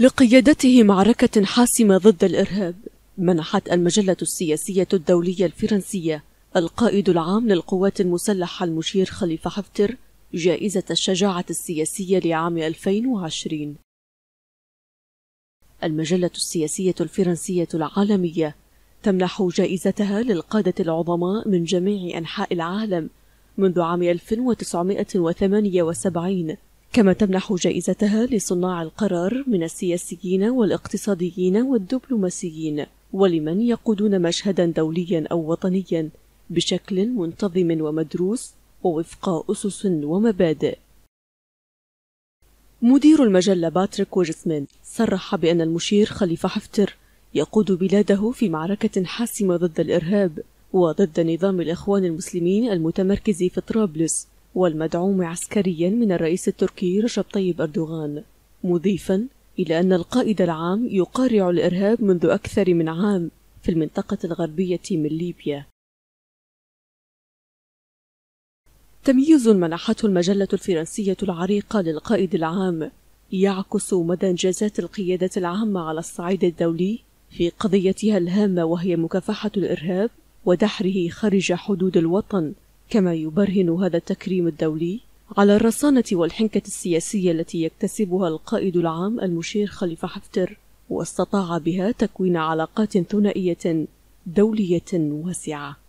لقيادته معركة حاسمة ضد الإرهاب منحت المجلة السياسية الدولية الفرنسية القائد العام للقوات المسلحة المشير خليفة حفتر جائزة الشجاعة السياسية لعام 2020 المجلة السياسية الفرنسية العالمية تمنح جائزتها للقادة العظماء من جميع أنحاء العالم منذ عام 1978 كما تمنح جائزتها لصناع القرار من السياسيين والاقتصاديين والدبلوماسيين ولمن يقودون مشهدا دوليا او وطنيا بشكل منتظم ومدروس ووفق اسس ومبادئ مدير المجله باتريك وجسمين صرح بان المشير خليفه حفتر يقود بلاده في معركه حاسمه ضد الارهاب وضد نظام الاخوان المسلمين المتمركز في طرابلس والمدعوم عسكريا من الرئيس التركي رجب طيب أردوغان مضيفا إلى أن القائد العام يقارع الإرهاب منذ أكثر من عام في المنطقة الغربية من ليبيا تمييز منحته المجلة الفرنسية العريقة للقائد العام يعكس مدى إنجازات القيادة العامة على الصعيد الدولي في قضيتها الهامة وهي مكافحة الإرهاب ودحره خارج حدود الوطن كما يبرهن هذا التكريم الدولي على الرصانة والحنكة السياسية التي يكتسبها القائد العام المشير خليفة حفتر واستطاع بها تكوين علاقات ثنائية دولية واسعة